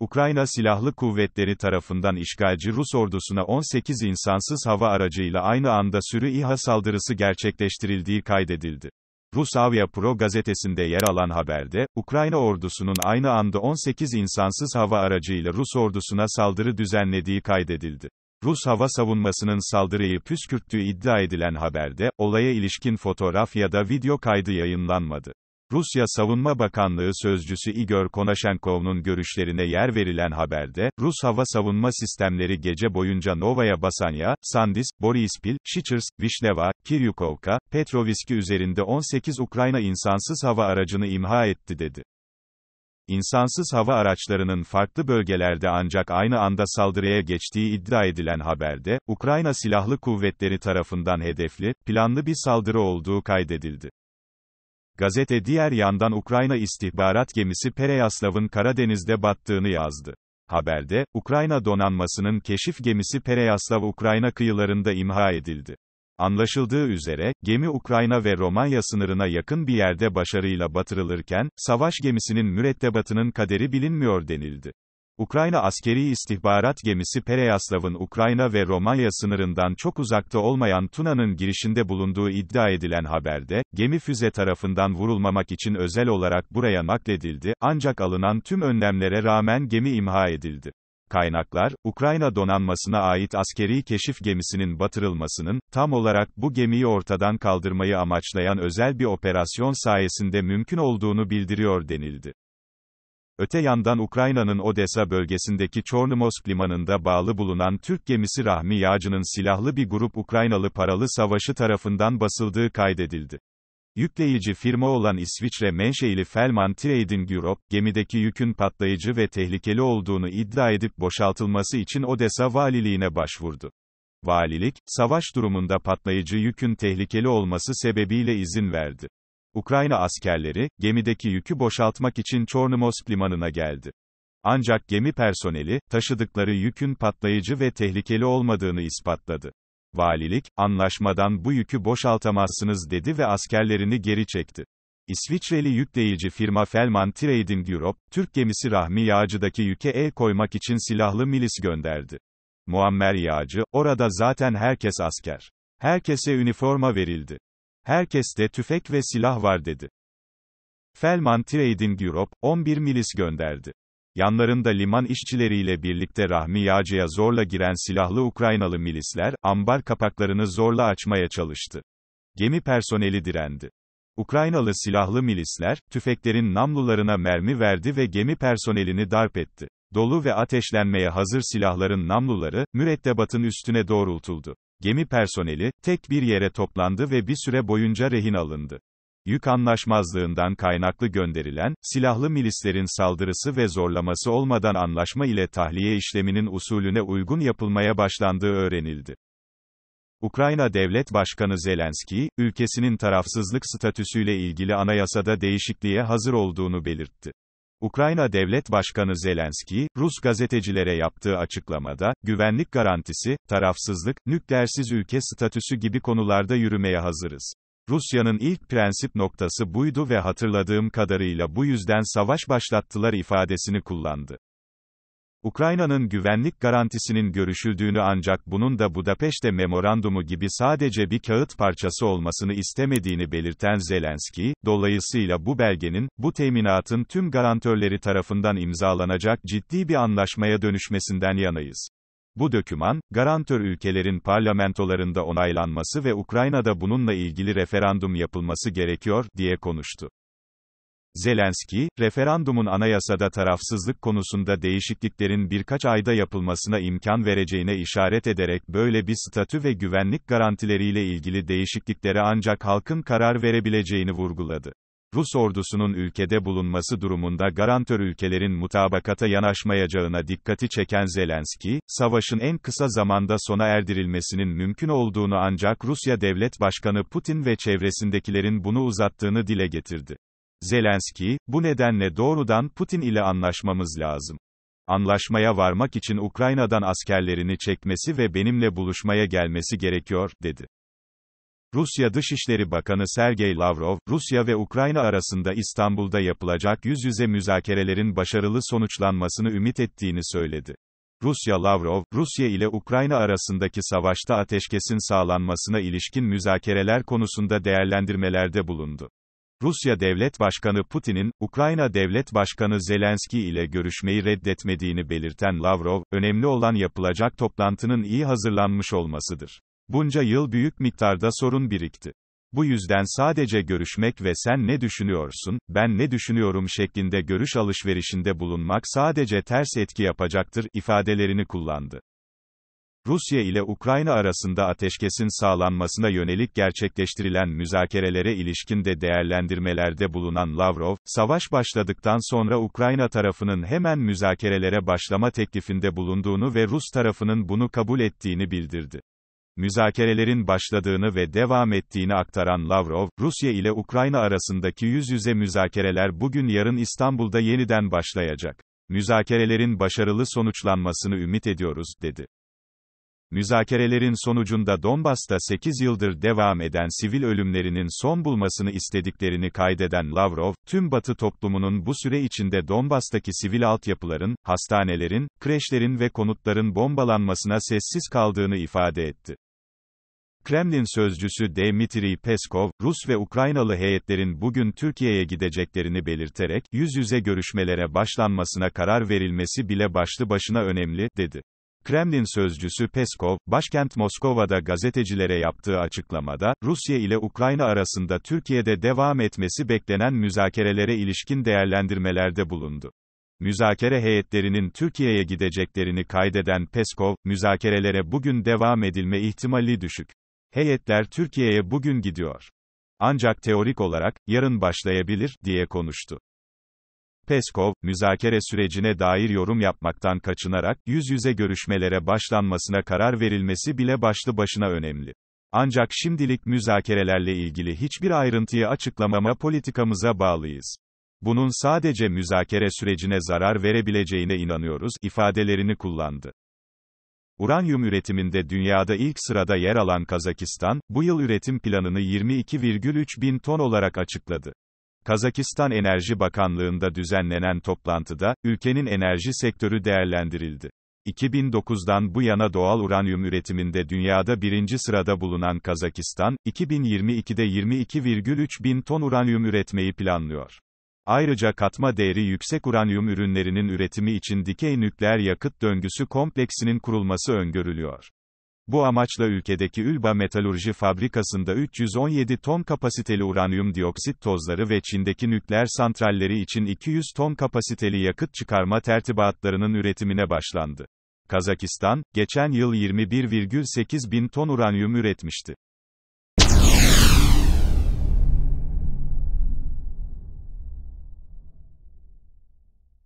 Ukrayna Silahlı Kuvvetleri tarafından işgalci Rus ordusuna 18 insansız hava aracıyla aynı anda sürü İHA saldırısı gerçekleştirildiği kaydedildi. Rus Rusavia Pro gazetesinde yer alan haberde, Ukrayna ordusunun aynı anda 18 insansız hava aracıyla Rus ordusuna saldırı düzenlediği kaydedildi. Rus hava savunmasının saldırıyı püskürttüğü iddia edilen haberde, olaya ilişkin fotoğraf ya da video kaydı yayınlanmadı. Rusya Savunma Bakanlığı sözcüsü Igor Konashenkov'un görüşlerine yer verilen haberde, Rus hava savunma sistemleri gece boyunca Novaya Basanya, Sandis, Borispil, Şiçers, Vişneva, Kiryukovka, Petroviski üzerinde 18 Ukrayna insansız hava aracını imha etti dedi. İnsansız hava araçlarının farklı bölgelerde ancak aynı anda saldırıya geçtiği iddia edilen haberde, Ukrayna Silahlı Kuvvetleri tarafından hedefli, planlı bir saldırı olduğu kaydedildi. Gazete diğer yandan Ukrayna istihbarat gemisi Pereyaslav'ın Karadeniz'de battığını yazdı. Haberde, Ukrayna donanmasının keşif gemisi Pereyaslav Ukrayna kıyılarında imha edildi. Anlaşıldığı üzere, gemi Ukrayna ve Romanya sınırına yakın bir yerde başarıyla batırılırken, savaş gemisinin mürettebatının kaderi bilinmiyor denildi. Ukrayna askeri istihbarat gemisi Pereyaslav'ın Ukrayna ve Romanya sınırından çok uzakta olmayan Tuna'nın girişinde bulunduğu iddia edilen haberde, gemi füze tarafından vurulmamak için özel olarak buraya nakledildi, ancak alınan tüm önlemlere rağmen gemi imha edildi. Kaynaklar, Ukrayna donanmasına ait askeri keşif gemisinin batırılmasının, tam olarak bu gemiyi ortadan kaldırmayı amaçlayan özel bir operasyon sayesinde mümkün olduğunu bildiriyor denildi. Öte yandan Ukrayna'nın Odessa bölgesindeki Çornomosk limanında bağlı bulunan Türk gemisi Rahmi Yağcı'nın silahlı bir grup Ukraynalı paralı savaşı tarafından basıldığı kaydedildi. Yükleyici firma olan İsviçre menşeili Felman Trading Europe, gemideki yükün patlayıcı ve tehlikeli olduğunu iddia edip boşaltılması için Odessa valiliğine başvurdu. Valilik, savaş durumunda patlayıcı yükün tehlikeli olması sebebiyle izin verdi. Ukrayna askerleri, gemideki yükü boşaltmak için Çornomosk limanına geldi. Ancak gemi personeli, taşıdıkları yükün patlayıcı ve tehlikeli olmadığını ispatladı. Valilik, anlaşmadan bu yükü boşaltamazsınız dedi ve askerlerini geri çekti. İsviçreli yükleyici firma Felman Trading Europe, Türk gemisi Rahmi Yağcı'daki yüke el koymak için silahlı milis gönderdi. Muammer Yağcı, orada zaten herkes asker. Herkese üniforma verildi. Herkeste tüfek ve silah var dedi. Felman Trading Europe, 11 milis gönderdi. Yanlarında liman işçileriyle birlikte Rahmi Yağcı'ya zorla giren silahlı Ukraynalı milisler, ambar kapaklarını zorla açmaya çalıştı. Gemi personeli direndi. Ukraynalı silahlı milisler, tüfeklerin namlularına mermi verdi ve gemi personelini darp etti. Dolu ve ateşlenmeye hazır silahların namluları, mürettebatın üstüne doğrultuldu gemi personeli, tek bir yere toplandı ve bir süre boyunca rehin alındı. Yük anlaşmazlığından kaynaklı gönderilen, silahlı milislerin saldırısı ve zorlaması olmadan anlaşma ile tahliye işleminin usulüne uygun yapılmaya başlandığı öğrenildi. Ukrayna Devlet Başkanı Zelenski, ülkesinin tarafsızlık statüsüyle ilgili anayasada değişikliğe hazır olduğunu belirtti. Ukrayna Devlet Başkanı Zelenski, Rus gazetecilere yaptığı açıklamada, güvenlik garantisi, tarafsızlık, nükleersiz ülke statüsü gibi konularda yürümeye hazırız. Rusya'nın ilk prensip noktası buydu ve hatırladığım kadarıyla bu yüzden savaş başlattılar ifadesini kullandı. Ukrayna'nın güvenlik garantisinin görüşüldüğünü ancak bunun da Budapeşte memorandumu gibi sadece bir kağıt parçası olmasını istemediğini belirten Zelenski, dolayısıyla bu belgenin, bu teminatın tüm garantörleri tarafından imzalanacak ciddi bir anlaşmaya dönüşmesinden yanayız. Bu döküman, garantör ülkelerin parlamentolarında onaylanması ve Ukrayna'da bununla ilgili referandum yapılması gerekiyor, diye konuştu. Zelenski, referandumun anayasada tarafsızlık konusunda değişikliklerin birkaç ayda yapılmasına imkan vereceğine işaret ederek böyle bir statü ve güvenlik garantileriyle ilgili değişikliklere ancak halkın karar verebileceğini vurguladı. Rus ordusunun ülkede bulunması durumunda garantör ülkelerin mutabakata yanaşmayacağına dikkati çeken Zelenski, savaşın en kısa zamanda sona erdirilmesinin mümkün olduğunu ancak Rusya Devlet Başkanı Putin ve çevresindekilerin bunu uzattığını dile getirdi. Zelenski, bu nedenle doğrudan Putin ile anlaşmamız lazım. Anlaşmaya varmak için Ukrayna'dan askerlerini çekmesi ve benimle buluşmaya gelmesi gerekiyor, dedi. Rusya Dışişleri Bakanı Sergey Lavrov, Rusya ve Ukrayna arasında İstanbul'da yapılacak yüz yüze müzakerelerin başarılı sonuçlanmasını ümit ettiğini söyledi. Rusya Lavrov, Rusya ile Ukrayna arasındaki savaşta ateşkesin sağlanmasına ilişkin müzakereler konusunda değerlendirmelerde bulundu. Rusya Devlet Başkanı Putin'in, Ukrayna Devlet Başkanı Zelenski ile görüşmeyi reddetmediğini belirten Lavrov, önemli olan yapılacak toplantının iyi hazırlanmış olmasıdır. Bunca yıl büyük miktarda sorun birikti. Bu yüzden sadece görüşmek ve sen ne düşünüyorsun, ben ne düşünüyorum şeklinde görüş alışverişinde bulunmak sadece ters etki yapacaktır ifadelerini kullandı. Rusya ile Ukrayna arasında ateşkesin sağlanmasına yönelik gerçekleştirilen müzakerelere ilişkin de değerlendirmelerde bulunan Lavrov, savaş başladıktan sonra Ukrayna tarafının hemen müzakerelere başlama teklifinde bulunduğunu ve Rus tarafının bunu kabul ettiğini bildirdi müzakerelerin başladığını ve devam ettiğini aktaran Lavrov, Rusya ile Ukrayna arasındaki yüz yüze müzakereler bugün yarın İstanbul'da yeniden başlayacak. Müzakerelerin başarılı sonuçlanmasını ümit ediyoruz, dedi müzakerelerin sonucunda Donbas'ta 8 yıldır devam eden sivil ölümlerinin son bulmasını istediklerini kaydeden Lavrov, tüm Batı toplumunun bu süre içinde Donbas'taki sivil altyapıların, hastanelerin, kreşlerin ve konutların bombalanmasına sessiz kaldığını ifade etti. Kremlin sözcüsü Dmitri Peskov, Rus ve Ukraynalı heyetlerin bugün Türkiye'ye gideceklerini belirterek, yüz yüze görüşmelere başlanmasına karar verilmesi bile başlı başına önemli, dedi. Kremlin sözcüsü Peskov, başkent Moskova'da gazetecilere yaptığı açıklamada, Rusya ile Ukrayna arasında Türkiye'de devam etmesi beklenen müzakerelere ilişkin değerlendirmelerde bulundu. Müzakere heyetlerinin Türkiye'ye gideceklerini kaydeden Peskov, müzakerelere bugün devam edilme ihtimali düşük. Heyetler Türkiye'ye bugün gidiyor. Ancak teorik olarak, yarın başlayabilir, diye konuştu. Peskov, müzakere sürecine dair yorum yapmaktan kaçınarak, yüz yüze görüşmelere başlanmasına karar verilmesi bile başlı başına önemli. Ancak şimdilik müzakerelerle ilgili hiçbir ayrıntıyı açıklamama politikamıza bağlıyız. Bunun sadece müzakere sürecine zarar verebileceğine inanıyoruz, ifadelerini kullandı. Uranyum üretiminde dünyada ilk sırada yer alan Kazakistan, bu yıl üretim planını 22,3 bin ton olarak açıkladı. Kazakistan Enerji Bakanlığı'nda düzenlenen toplantıda, ülkenin enerji sektörü değerlendirildi. 2009'dan bu yana doğal uranyum üretiminde dünyada birinci sırada bulunan Kazakistan, 2022'de 22,3 bin ton uranyum üretmeyi planlıyor. Ayrıca katma değeri yüksek uranyum ürünlerinin üretimi için dikey nükleer yakıt döngüsü kompleksinin kurulması öngörülüyor. Bu amaçla ülkedeki Ülba Metalurji Fabrikası'nda 317 ton kapasiteli uranyum dioksit tozları ve Çin'deki nükleer santralleri için 200 ton kapasiteli yakıt çıkarma tertibatlarının üretimine başlandı. Kazakistan, geçen yıl 21,8 bin ton uranyum üretmişti.